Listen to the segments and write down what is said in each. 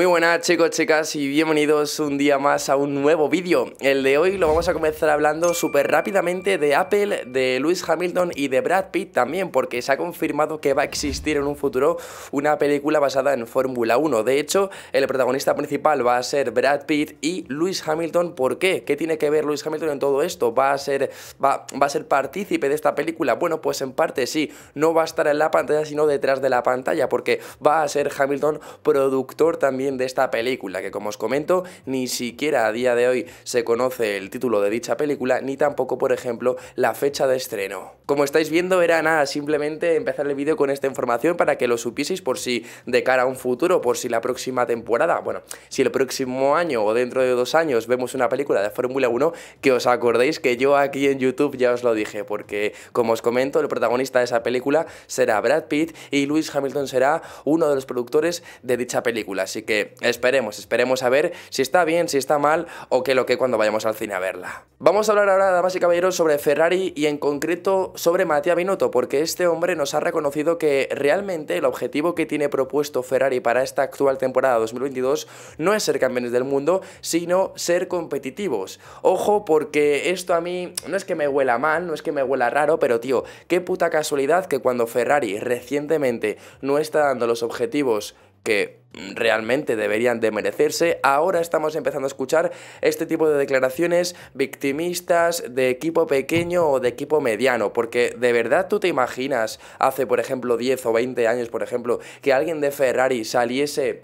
Muy buenas chicos, chicas y bienvenidos un día más a un nuevo vídeo El de hoy lo vamos a comenzar hablando súper rápidamente de Apple, de Lewis Hamilton y de Brad Pitt también Porque se ha confirmado que va a existir en un futuro una película basada en Fórmula 1 De hecho, el protagonista principal va a ser Brad Pitt y Lewis Hamilton ¿Por qué? ¿Qué tiene que ver Lewis Hamilton en todo esto? ¿Va a ser, va, va a ser partícipe de esta película? Bueno, pues en parte sí, no va a estar en la pantalla sino detrás de la pantalla Porque va a ser Hamilton productor también de esta película, que como os comento, ni siquiera a día de hoy se conoce el título de dicha película, ni tampoco, por ejemplo, la fecha de estreno. Como estáis viendo, era nada, simplemente empezar el vídeo con esta información para que lo supieseis por si de cara a un futuro, por si la próxima temporada, bueno, si el próximo año o dentro de dos años vemos una película de Fórmula 1, que os acordéis que yo aquí en YouTube ya os lo dije, porque como os comento, el protagonista de esa película será Brad Pitt y Lewis Hamilton será uno de los productores de dicha película. Así que esperemos, esperemos a ver si está bien, si está mal o qué lo que cuando vayamos al cine a verla. Vamos a hablar ahora, damas y caballeros, sobre Ferrari y en concreto sobre Mattia Binotto, porque este hombre nos ha reconocido que realmente el objetivo que tiene propuesto Ferrari para esta actual temporada 2022 no es ser campeones del mundo, sino ser competitivos. Ojo, porque esto a mí no es que me huela mal, no es que me huela raro, pero tío, qué puta casualidad que cuando Ferrari recientemente no está dando los objetivos que realmente deberían de merecerse, ahora estamos empezando a escuchar este tipo de declaraciones victimistas de equipo pequeño o de equipo mediano, porque de verdad tú te imaginas hace, por ejemplo, 10 o 20 años, por ejemplo, que alguien de Ferrari saliese...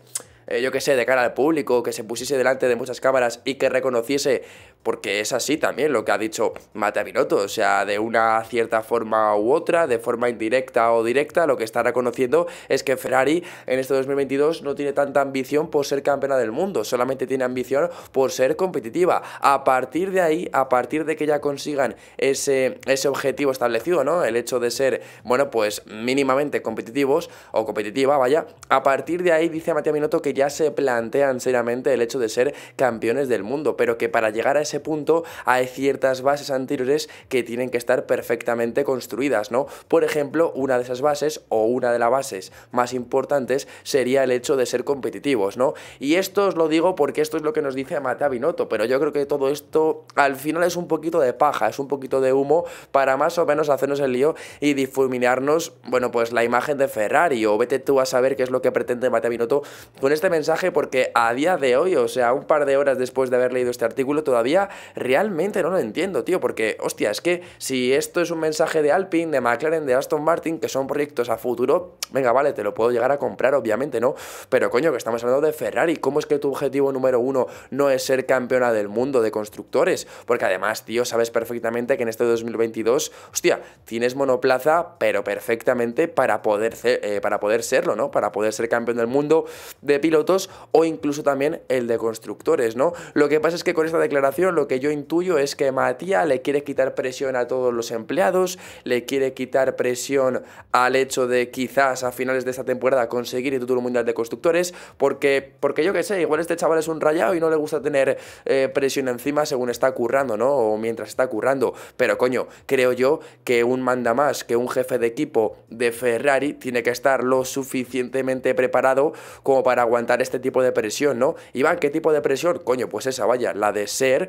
Eh, yo qué sé, de cara al público, que se pusiese delante de muchas cámaras y que reconociese porque es así también lo que ha dicho Minotto, o sea, de una cierta forma u otra, de forma indirecta o directa, lo que está reconociendo es que Ferrari en este 2022 no tiene tanta ambición por ser campeona del mundo, solamente tiene ambición por ser competitiva. A partir de ahí, a partir de que ya consigan ese, ese objetivo establecido, ¿no? El hecho de ser, bueno, pues mínimamente competitivos o competitiva, vaya, a partir de ahí dice Mateo Minotto que ya se plantean seriamente el hecho de ser campeones del mundo, pero que para llegar a ese punto hay ciertas bases anteriores que tienen que estar perfectamente construidas, ¿no? Por ejemplo, una de esas bases o una de las bases más importantes sería el hecho de ser competitivos, ¿no? Y esto os lo digo porque esto es lo que nos dice Matea Binotto, pero yo creo que todo esto al final es un poquito de paja, es un poquito de humo para más o menos hacernos el lío y difuminarnos, bueno, pues la imagen de Ferrari o vete tú a saber qué es lo que pretende Matea Binotto con este mensaje porque a día de hoy, o sea, un par de horas después de haber leído este artículo todavía realmente no lo entiendo, tío, porque, hostia, es que si esto es un mensaje de Alpine, de McLaren, de Aston Martin, que son proyectos a futuro, venga, vale, te lo puedo llegar a comprar, obviamente, ¿no? Pero coño, que estamos hablando de Ferrari, ¿cómo es que tu objetivo número uno no es ser campeona del mundo de constructores? Porque además, tío, sabes perfectamente que en este 2022, hostia, tienes monoplaza, pero perfectamente para poder, eh, para poder serlo, ¿no? Para poder ser campeón del mundo de pilotos o incluso también el de constructores, ¿no? Lo que pasa es que con esta declaración lo que yo intuyo es que Matías le quiere quitar presión a todos los empleados, le quiere quitar presión al hecho de quizás a finales de esta temporada conseguir el título mundial de constructores, porque, porque yo qué sé, igual este chaval es un rayado y no le gusta tener eh, presión encima según está currando, ¿no? O mientras está currando. Pero coño, creo yo que un manda más, que un jefe de equipo de Ferrari tiene que estar lo suficientemente preparado como para aguantar este tipo de presión, ¿no? Iván, ¿qué tipo de presión? Coño, pues esa, vaya, la de ser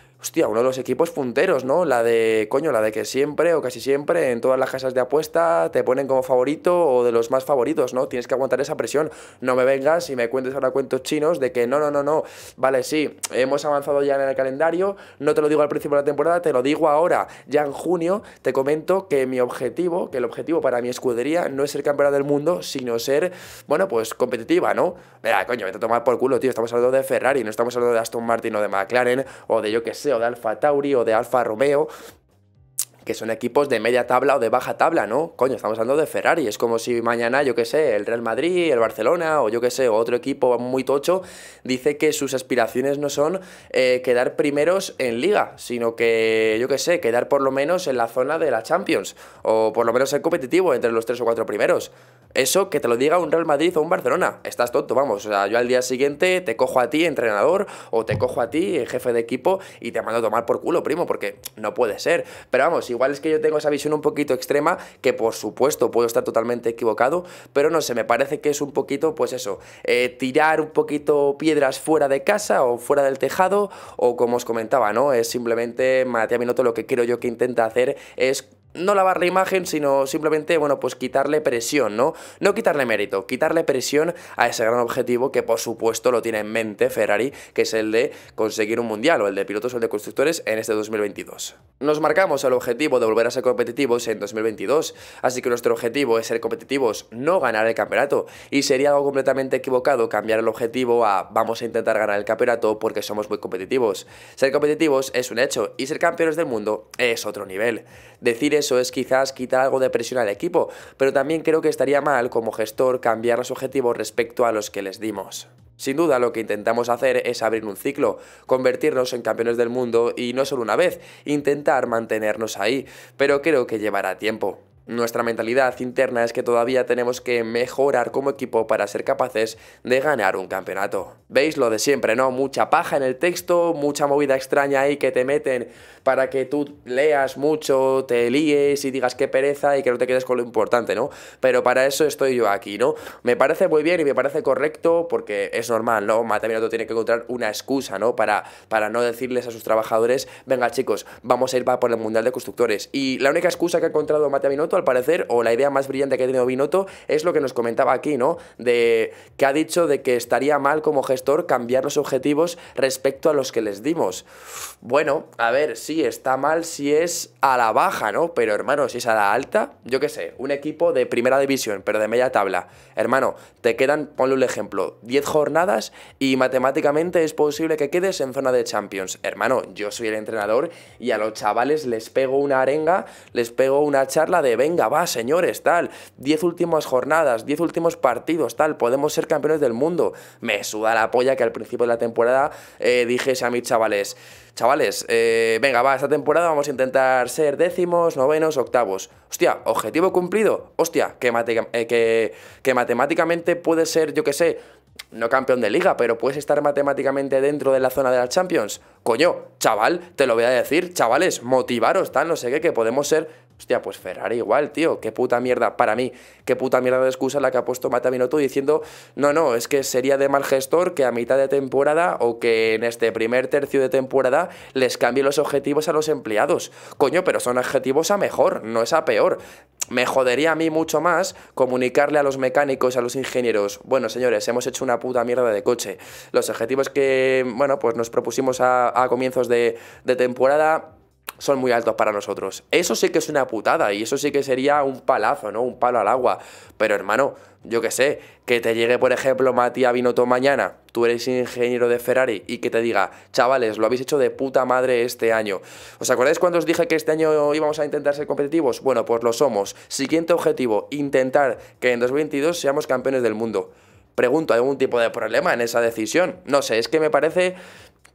hostia, uno de los equipos punteros, ¿no? La de, coño, la de que siempre o casi siempre en todas las casas de apuesta te ponen como favorito o de los más favoritos, ¿no? Tienes que aguantar esa presión. No me vengas y me cuentes ahora cuentos chinos de que no, no, no, no. Vale, sí, hemos avanzado ya en el calendario, no te lo digo al principio de la temporada, te lo digo ahora, ya en junio, te comento que mi objetivo, que el objetivo para mi escudería no es ser campeona del mundo, sino ser, bueno, pues competitiva, ¿no? Mira, coño, vete a tomar por culo, tío, estamos hablando de Ferrari, no estamos hablando de Aston Martin o de McLaren o de yo que sé o de Alfa Tauri o de Alfa Romeo que son equipos de media tabla o de baja tabla, ¿no? Coño, estamos hablando de Ferrari, es como si mañana, yo qué sé, el Real Madrid, el Barcelona o yo qué sé, otro equipo muy tocho dice que sus aspiraciones no son eh, quedar primeros en liga, sino que, yo qué sé, quedar por lo menos en la zona de la Champions o por lo menos ser competitivo entre los tres o cuatro primeros. Eso que te lo diga un Real Madrid o un Barcelona. Estás tonto, vamos. O sea, yo al día siguiente te cojo a ti, entrenador, o te cojo a ti, jefe de equipo, y te mando a tomar por culo, primo, porque no puede ser. Pero vamos, Igual es que yo tengo esa visión un poquito extrema, que por supuesto puedo estar totalmente equivocado, pero no sé, me parece que es un poquito, pues eso, eh, tirar un poquito piedras fuera de casa o fuera del tejado, o como os comentaba, ¿no? Es simplemente Matías minoto lo que quiero yo que intenta hacer es no lavar la imagen, sino simplemente, bueno, pues quitarle presión, ¿no? No quitarle mérito, quitarle presión a ese gran objetivo que por supuesto lo tiene en mente Ferrari, que es el de conseguir un mundial o el de pilotos o el de constructores en este 2022. Nos marcamos el objetivo de volver a ser competitivos en 2022, así que nuestro objetivo es ser competitivos, no ganar el campeonato, y sería algo completamente equivocado cambiar el objetivo a vamos a intentar ganar el campeonato porque somos muy competitivos. Ser competitivos es un hecho y ser campeones del mundo es otro nivel. Decir eso es quizás quitar algo de presión al equipo, pero también creo que estaría mal como gestor cambiar los objetivos respecto a los que les dimos. Sin duda lo que intentamos hacer es abrir un ciclo, convertirnos en campeones del mundo y no solo una vez, intentar mantenernos ahí, pero creo que llevará tiempo. Nuestra mentalidad interna es que todavía tenemos que mejorar como equipo para ser capaces de ganar un campeonato. ¿Veis lo de siempre, no? Mucha paja en el texto, mucha movida extraña ahí que te meten para que tú leas mucho, te líes y digas qué pereza y que no te quedes con lo importante, ¿no? Pero para eso estoy yo aquí, ¿no? Me parece muy bien y me parece correcto porque es normal, ¿no? Matavirato tiene que encontrar una excusa, ¿no? Para, para no decirles a sus trabajadores, venga chicos, vamos a ir para por el Mundial de Constructores. Y la única excusa que ha encontrado Mataminato al parecer, o la idea más brillante que ha tenido Binotto, es lo que nos comentaba aquí, ¿no? De que ha dicho de que estaría mal como gestor cambiar los objetivos respecto a los que les dimos. Bueno, a ver, sí, está mal si es a la baja, ¿no? Pero hermano, si es a la alta, yo qué sé, un equipo de primera división, pero de media tabla. Hermano, te quedan, ponle un ejemplo, 10 jornadas y matemáticamente es posible que quedes en zona de Champions. Hermano, yo soy el entrenador y a los chavales les pego una arenga, les pego una charla de venga, va, señores, tal, diez últimas jornadas, diez últimos partidos, tal, podemos ser campeones del mundo. Me suda la polla que al principio de la temporada eh, dijese a mis chavales, chavales, eh, venga, va, esta temporada vamos a intentar ser décimos, novenos, octavos. Hostia, objetivo cumplido, hostia, que, eh, que, matemáticamente puede ser, yo que sé, no campeón de liga, pero puedes estar matemáticamente dentro de la zona de las Champions. Coño, chaval, te lo voy a decir, chavales, motivaros, tal, no sé qué, que podemos ser Hostia, pues Ferrari igual, tío. Qué puta mierda, para mí, qué puta mierda de excusa la que ha puesto tú diciendo, no, no, es que sería de mal gestor que a mitad de temporada o que en este primer tercio de temporada les cambie los objetivos a los empleados. Coño, pero son objetivos a mejor, no es a peor. Me jodería a mí mucho más comunicarle a los mecánicos, a los ingenieros, bueno, señores, hemos hecho una puta mierda de coche. Los objetivos que, bueno, pues nos propusimos a, comienzos de temporada son muy altos para nosotros. Eso sí que es una putada y eso sí que sería un palazo, ¿no? Un palo al agua. Pero hermano, yo qué sé, que te llegue, por ejemplo, Matías Binotto mañana, tú eres ingeniero de Ferrari y que te diga, chavales, lo habéis hecho de puta madre este año. ¿Os acordáis cuando os dije que este año íbamos a intentar ser competitivos? Bueno, pues lo somos. Siguiente objetivo, intentar que en 2022 seamos campeones del mundo. Pregunto, ¿hay algún tipo de problema en esa decisión? No sé, es que me parece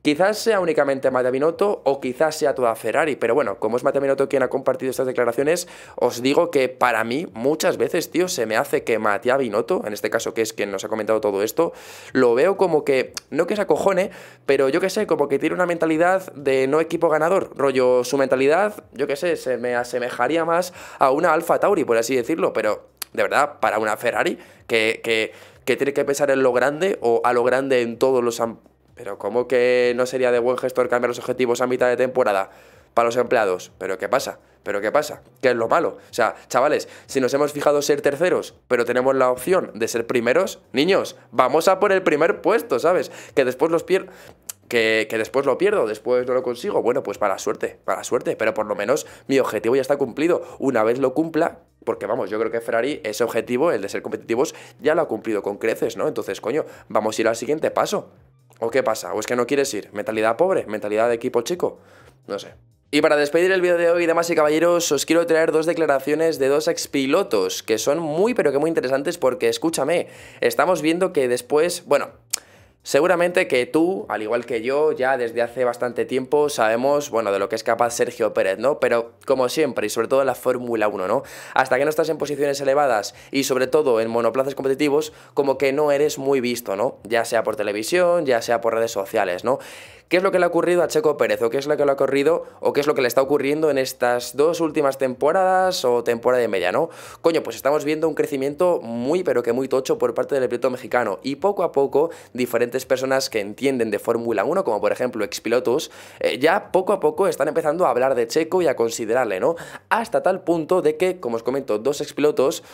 Quizás sea únicamente Mattia Binotto o quizás sea toda Ferrari, pero bueno, como es Mattia Binotto quien ha compartido estas declaraciones, os digo que para mí muchas veces, tío, se me hace que Mattia Binotto, en este caso que es quien nos ha comentado todo esto, lo veo como que, no que se acojone, pero yo que sé, como que tiene una mentalidad de no equipo ganador, rollo, su mentalidad, yo que sé, se me asemejaría más a una Alfa Tauri, por así decirlo, pero de verdad, para una Ferrari que, que tiene que pensar en lo grande o a lo grande en todos los pero ¿cómo que no sería de buen gestor cambiar los objetivos a mitad de temporada? para los empleados. Pero ¿qué pasa? ¿Pero qué pasa? ¿Qué es lo malo? O sea, chavales, si nos hemos fijado ser terceros, pero tenemos la opción de ser primeros, niños, vamos a por el primer puesto, ¿sabes? Que después los pierdo Que, después lo pierdo, después no lo consigo. Bueno, pues para suerte, para la suerte, pero por lo menos mi objetivo ya está cumplido. Una vez lo cumpla, porque vamos, yo creo que Ferrari ese objetivo, el de ser competitivos, ya lo ha cumplido con creces, ¿no? Entonces, coño, vamos a ir al siguiente paso. ¿O qué pasa? ¿O es que no quieres ir? ¿Mentalidad pobre? ¿Mentalidad de equipo chico? No sé. Y para despedir el vídeo de hoy, demás y caballeros, os quiero traer dos declaraciones de dos expilotos que son muy pero que muy interesantes porque, escúchame, estamos viendo que después, bueno, Seguramente que tú, al igual que yo, ya desde hace bastante tiempo sabemos, bueno, de lo que es capaz Sergio Pérez, ¿no? Pero como siempre, y sobre todo en la Fórmula 1, ¿no? Hasta que no estás en posiciones elevadas y sobre todo en monoplazas competitivos, como que no eres muy visto, ¿no? Ya sea por televisión, ya sea por redes sociales, ¿no? ¿Qué es lo que le ha ocurrido a Checo Pérez? ¿O qué es lo que le ha ocurrido? ¿O qué es lo que le está ocurriendo en estas dos últimas temporadas o temporada y media, no? Coño, pues estamos viendo un crecimiento muy, pero que muy tocho por parte del piloto mexicano. Y poco a poco, diferentes personas que entienden de Fórmula 1, como por ejemplo expilotos, pilotos eh, ya poco a poco están empezando a hablar de Checo y a considerarle, ¿no? Hasta tal punto de que, como os comento, dos expilotos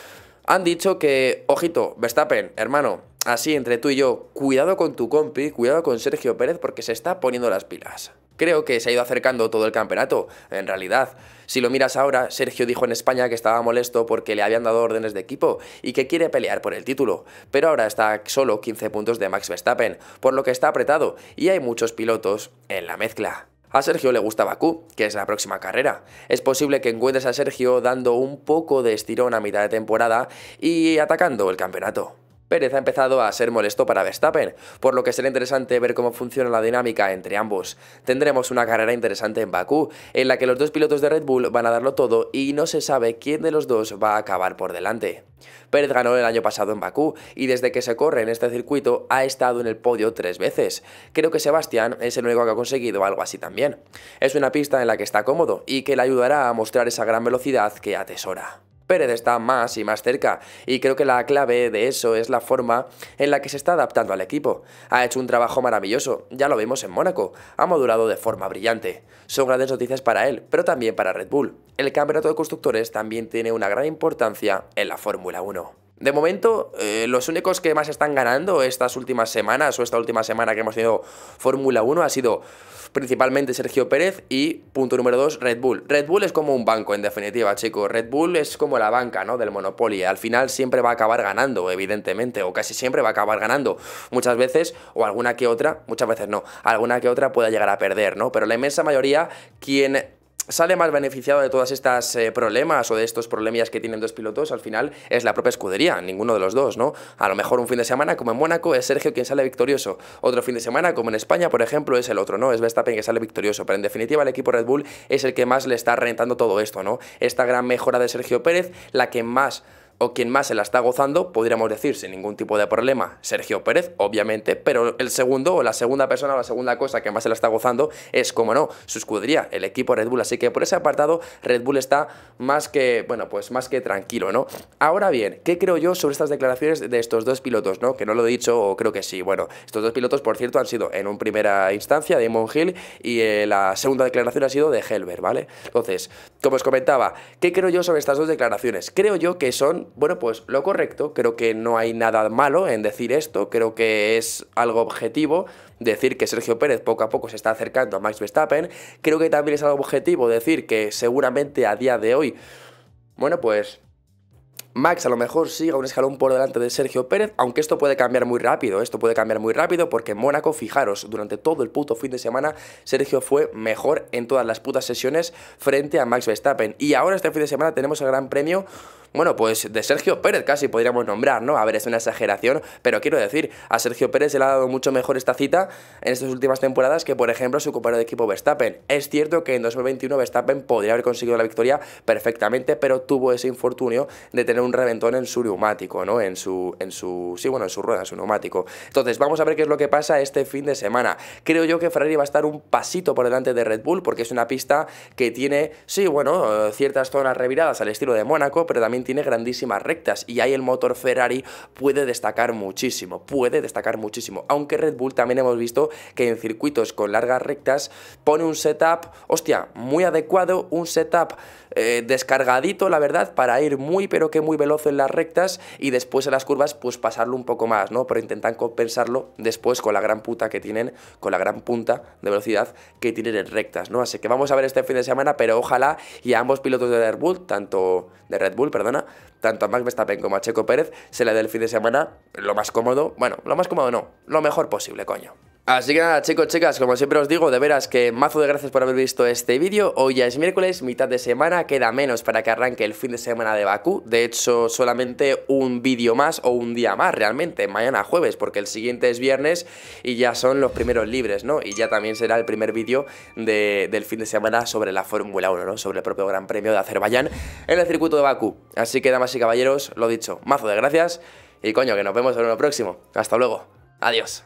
han dicho que, ojito, Verstappen, hermano, así entre tú y yo, cuidado con tu compi, cuidado con Sergio Pérez porque se está poniendo las pilas. Creo que se ha ido acercando todo el campeonato, en realidad. Si lo miras ahora, Sergio dijo en España que estaba molesto porque le habían dado órdenes de equipo y que quiere pelear por el título, pero ahora está solo 15 puntos de Max Verstappen, por lo que está apretado y hay muchos pilotos en la mezcla. A Sergio le gusta Bakú, que es la próxima carrera. Es posible que encuentres a Sergio dando un poco de estirón a mitad de temporada y atacando el campeonato. Pérez ha empezado a ser molesto para Verstappen, por lo que será interesante ver cómo funciona la dinámica entre ambos. Tendremos una carrera interesante en Bakú, en la que los dos pilotos de Red Bull van a darlo todo y no se sabe quién de los dos va a acabar por delante. Pérez ganó el año pasado en Bakú y desde que se corre en este circuito ha estado en el podio tres veces. Creo que Sebastián es el único que ha conseguido algo así también. Es una pista en la que está cómodo y que le ayudará a mostrar esa gran velocidad que atesora. Pérez está más y más cerca, y creo que la clave de eso es la forma en la que se está adaptando al equipo. Ha hecho un trabajo maravilloso, ya lo vemos en Mónaco, ha modulado de forma brillante. Son grandes noticias para él, pero también para Red Bull. El campeonato de constructores también tiene una gran importancia en la Fórmula 1. De momento, eh, los únicos que más están ganando estas últimas semanas o esta última semana que hemos tenido Fórmula 1 ha sido principalmente Sergio Pérez y punto número dos Red Bull. Red Bull es como un banco, en definitiva, chicos. Red Bull es como la banca, ¿no? Del Monopoly. Al final siempre va a acabar ganando, evidentemente, o casi siempre va a acabar ganando. Muchas veces, o alguna que otra, muchas veces no, alguna que otra pueda llegar a perder, ¿no? Pero la inmensa mayoría, quien sale más beneficiado de todas estas eh, problemas o de estos problemillas que tienen dos pilotos, al final es la propia escudería, ninguno de los dos, ¿no? A lo mejor un fin de semana, como en Mónaco, es Sergio quien sale victorioso. Otro fin de semana, como en España, por ejemplo, es el otro, ¿no? Es Verstappen que sale victorioso. Pero en definitiva, el equipo Red Bull es el que más le está rentando todo esto, ¿no? Esta gran mejora de Sergio Pérez, la que más quien más se la está gozando, podríamos decir sin ningún tipo de problema, Sergio Pérez, obviamente, pero el segundo o la segunda persona o la segunda cosa que más se la está gozando es, como no, su escudería, el equipo Red Bull. Así que por ese apartado, Red Bull está más que, bueno, pues más que tranquilo, ¿no? Ahora bien, ¿qué creo yo sobre estas declaraciones de estos dos pilotos, ¿no? Que no lo he dicho, o creo que sí. Bueno, estos dos pilotos, por cierto, han sido en un primera instancia Damon Hill y eh, la segunda declaración ha sido de Helber, ¿vale? Entonces, como os comentaba, ¿qué creo yo sobre estas dos declaraciones? Creo yo que son bueno, pues lo correcto, creo que no hay nada malo en decir esto, creo que es algo objetivo decir que Sergio Pérez poco a poco se está acercando a Max Verstappen, creo que también es algo objetivo decir que seguramente a día de hoy, bueno, pues Max a lo mejor siga un escalón por delante de Sergio Pérez, aunque esto puede cambiar muy rápido, esto puede cambiar muy rápido porque en Mónaco, fijaros, durante todo el puto fin de semana Sergio fue mejor en todas las putas sesiones frente a Max Verstappen y ahora este fin de semana tenemos el Gran Premio bueno, pues de Sergio Pérez casi podríamos nombrar, ¿no? A ver, es una exageración, pero quiero decir, a Sergio Pérez se le ha dado mucho mejor esta cita en estas últimas temporadas que, por ejemplo, su compañero de equipo Verstappen. Es cierto que en 2021 Verstappen podría haber conseguido la victoria perfectamente, pero tuvo ese infortunio de tener un reventón en su neumático, ¿no? En su, en su, sí, bueno, en su rueda, en su neumático. Entonces, vamos a ver qué es lo que pasa este fin de semana. Creo yo que Ferrari va a estar un pasito por delante de Red Bull porque es una pista que tiene, sí, bueno, eh, ciertas zonas reviradas al estilo de Mónaco, pero también tiene grandísimas rectas y ahí el motor Ferrari puede destacar muchísimo, puede destacar muchísimo, aunque Red Bull también hemos visto que en circuitos con largas rectas pone un setup, hostia, muy adecuado, un setup eh, descargadito, la verdad, para ir muy pero que muy veloz en las rectas y después en las curvas pues pasarlo un poco más, ¿no? Pero intentan compensarlo después con la gran puta que tienen, con la gran punta de velocidad que tienen en rectas, ¿no? Así que vamos a ver este fin de semana, pero ojalá y ambos pilotos de Red Bull, tanto de Red Bull, perdón, tanto a Max Verstappen como a Checo Pérez se le del el fin de semana lo más cómodo, bueno, lo más cómodo no, lo mejor posible, coño. Así que nada chicos, chicas, como siempre os digo, de veras que mazo de gracias por haber visto este vídeo Hoy ya es miércoles, mitad de semana, queda menos para que arranque el fin de semana de Bakú De hecho, solamente un vídeo más o un día más realmente, mañana jueves Porque el siguiente es viernes y ya son los primeros libres, ¿no? Y ya también será el primer vídeo del fin de semana sobre la Fórmula 1, ¿no? Sobre el propio Gran Premio de Azerbaiyán en el circuito de Bakú Así que damas y caballeros, lo dicho, mazo de gracias Y coño, que nos vemos en uno próximo, hasta luego, adiós